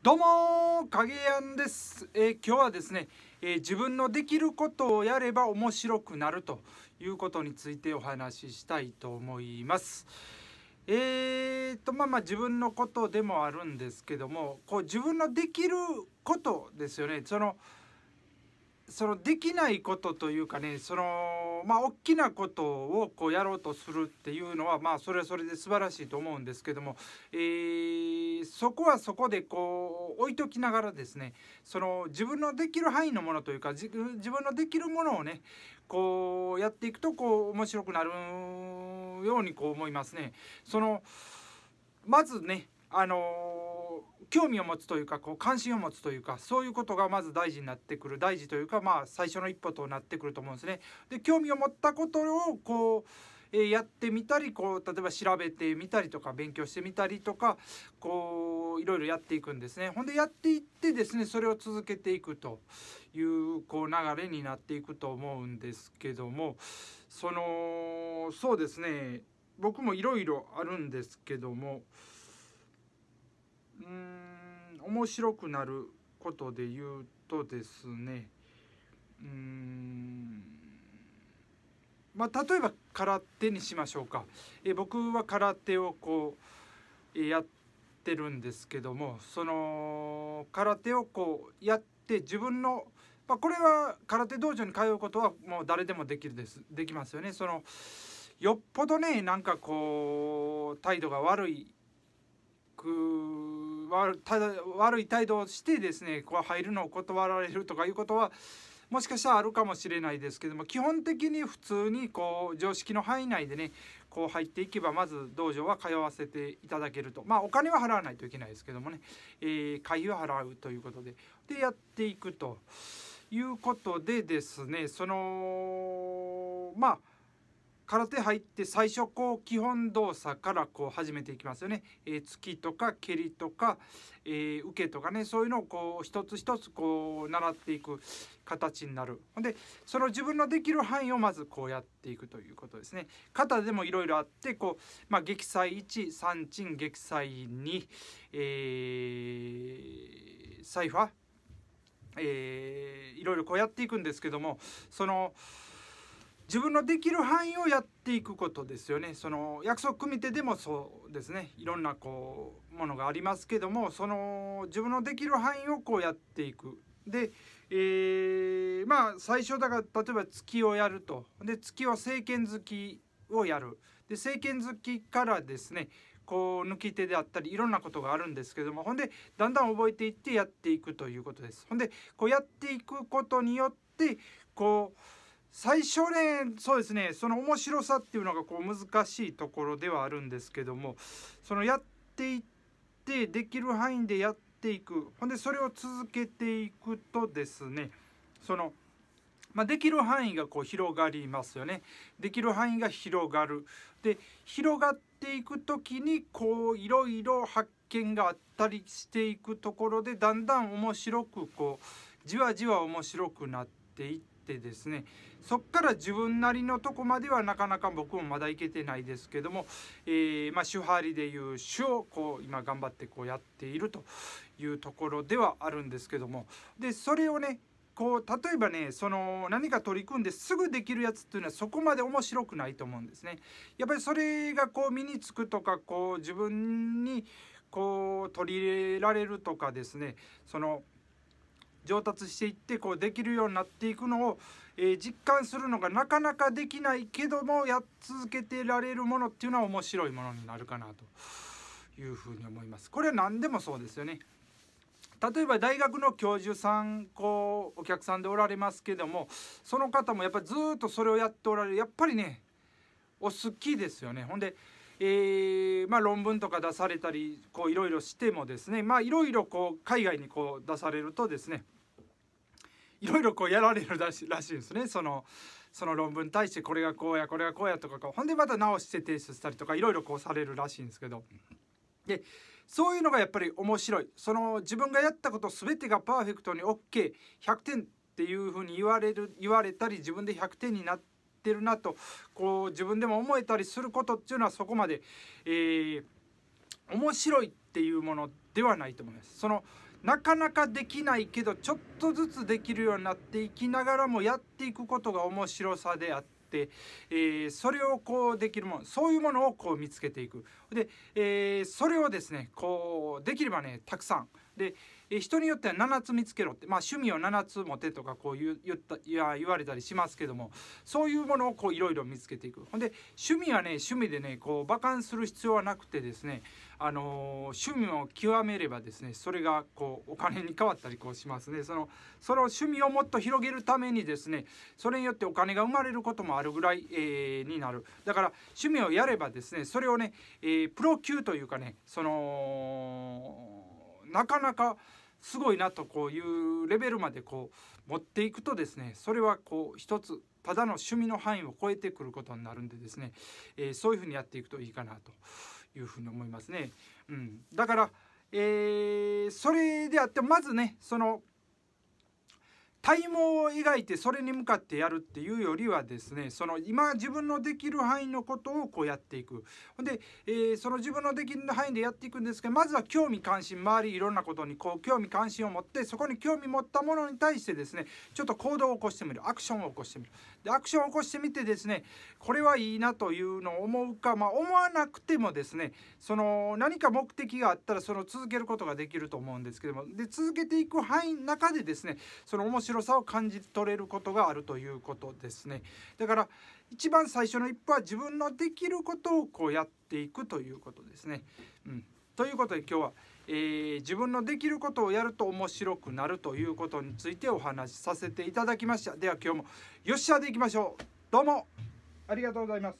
どうも影やんです、えー、今日はですね、えー、自分のできることをやれば面白くなるということについてお話ししたいと思います。えーと、とまあまあ自分のことでもあるんですけどもこう自分のできることですよねそのそのできないことというかねそのまあ大きなことをこうやろうとするっていうのはまあそれはそれで素晴らしいと思うんですけども、えー、そこはそこでこう置いときながらですねその自分のできる範囲のものというか自分のできるものをねこうやっていくとこう面白くなるようにこう思いますね。そのまずねあの興味を持つというかこう関心を持つというかそういうことがまず大事になってくる大事というかまあ最初の一歩となってくると思うんですね。で興味を持ったことをこうえやってみたりこう例えば調べてみたりとか勉強してみたりとかこういろいろやっていくんですね。ほんでやっていってですねそれを続けていくというこう流れになっていくと思うんですけどもそのそうですね僕もいろいろあるんですけども。うん面白くなることで言うとですねうんまあ例えば空手にしましょうか、え僕は空手をこう、えやってるんですけどもその空手をこうやって自分のまあ、これは空手道場に通うことはもう誰でもできるですできますよね。そのよっぽどねなんかこう態度が悪い悪い態度をしてですねこう入るのを断られるとかいうことはもしかしたらあるかもしれないですけども基本的に普通にこう常識の範囲内でねこう入っていけばまず道場は通わせていただけるとまあお金は払わないといけないですけどもね、えー、会費は払うということででやっていくということでですねそのまあ空手入って最初こう基本動作からこう始めていきますよね、えー、突きとか蹴りとか、えー、受けとかねそういうのをこう一つ一つこう習っていく形になるほんでその自分のできる範囲をまずこうやっていくということですね肩でもいろいろあってこう、まあ、撃砕1三鎮激祭2、えー、サイファー、えいろいろこうやっていくんですけどもその。自分のできる範囲をやっていくことですよねその約束組手でもそうですねいろんなこうものがありますけどもその自分のできる範囲をこうやっていくで、えー、まあ最初だから例えば月をやるとで月は政権好きをやるで政権好きからですねこう抜き手であったりいろんなことがあるんですけどもほんでだんだん覚えていってやっていくということです。ほんでこうやっていくことによってこう最初ねそうですねその面白さっていうのがこう難しいところではあるんですけどもそのやっていってできる範囲でやっていくほんでそれを続けていくとですねそのまあ、できる範囲がこう広がりますよね。できる範囲が広がる。で広がっていく時にこういろいろ発見があったりしていくところでだんだん面白くこうじわじわ面白くなっていっってですねそっから自分なりのとこまではなかなか僕もまだ行けてないですけども、えー、まあ手張りでいう手をこう今頑張ってこうやっているというところではあるんですけどもでそれをねこう例えばねその何か取り組んですぐできるやつっていうのはそこまで面白くないと思うんですね。やっぱりそれがこう身につくとかこう自分にこう取り入れられるとかですねその上達していってこうできるようになっていくのを、えー、実感するのがなかなかできないけどもやっ続けてられるものっていうのは面白いものになるかなというふうに思います。これは何でもそうですよね。例えば大学の教授さんこうお客さんでおられますけどもその方もやっぱりずっとそれをやっておられるやっぱりねお好きですよね。ほんでえーまあ、論文とか出されたりいろいろしてもですねまあいろいろ海外にこう出されるとですねいろいろこうやられるらしらしいですねそのその論文に対してこれがこうやこれがこうやとかほんでまた直して提出したりとかいろいろこうされるらしいんですけどでそういうのがやっぱり面白いその自分がやったこと全てがパーフェクトに OK100、点っていうふうに言われる言われたり自分で100点になってるなとこう自分でも思えたりすることっていうのはそこまで、えー、面白いっていうものではないと思います。そのなかなかできないけどちょっとずつできるようになっていきながらもやっていくことが面白さであって、えー、それをこうできるものそういうものをこう見つけていくで、えー、それをですねこうできればねたくさんで、え人によっては7つ見つけろって、まあ、趣味を7つ持てとかこう言ったいや言われたりしますけどもそういうものをいろいろ見つけていくほんで趣味はね趣味でねこう馬鹿にする必要はなくてですね、あのー、趣味を極めればですねそれがこうお金に変わったりこうしますねそのその趣味をもっと広げるためにですねそれによってお金が生まれることもあるぐらい、えー、になるだから趣味をやればですねそれをね、えー、プロ級というかねそのなかなかすごいなとこういうレベルまでこう持っていくとですねそれはこう一つただの趣味の範囲を超えてくることになるんでですね、えー、そういうふうにやっていくといいかなというふうに思いますね。うん、だから、えー、それであってまずねその体毛を描いてそれに向かってやるっていうよりはですねその今自分のできる範囲のことをこうやっていくほんで、えー、その自分のできる範囲でやっていくんですけどまずは興味関心周りいろんなことにこう興味関心を持ってそこに興味持ったものに対してですねちょっと行動を起こしてみるアクションを起こしてみるでアクションを起こしてみてですねこれはいいなというのを思うか、まあ、思わなくてもですねその何か目的があったらその続けることができると思うんですけどもで続けていく範囲の中でですねその面白白さを感じ取れることがあるということですねだから一番最初の一歩は自分のできることをこうやっていくということですね。うん、ということで今日は、えー、自分のできることをやると面白くなるということについてお話しさせていただきましたでは今日もよっしゃでいきましょうどうもありがとうございます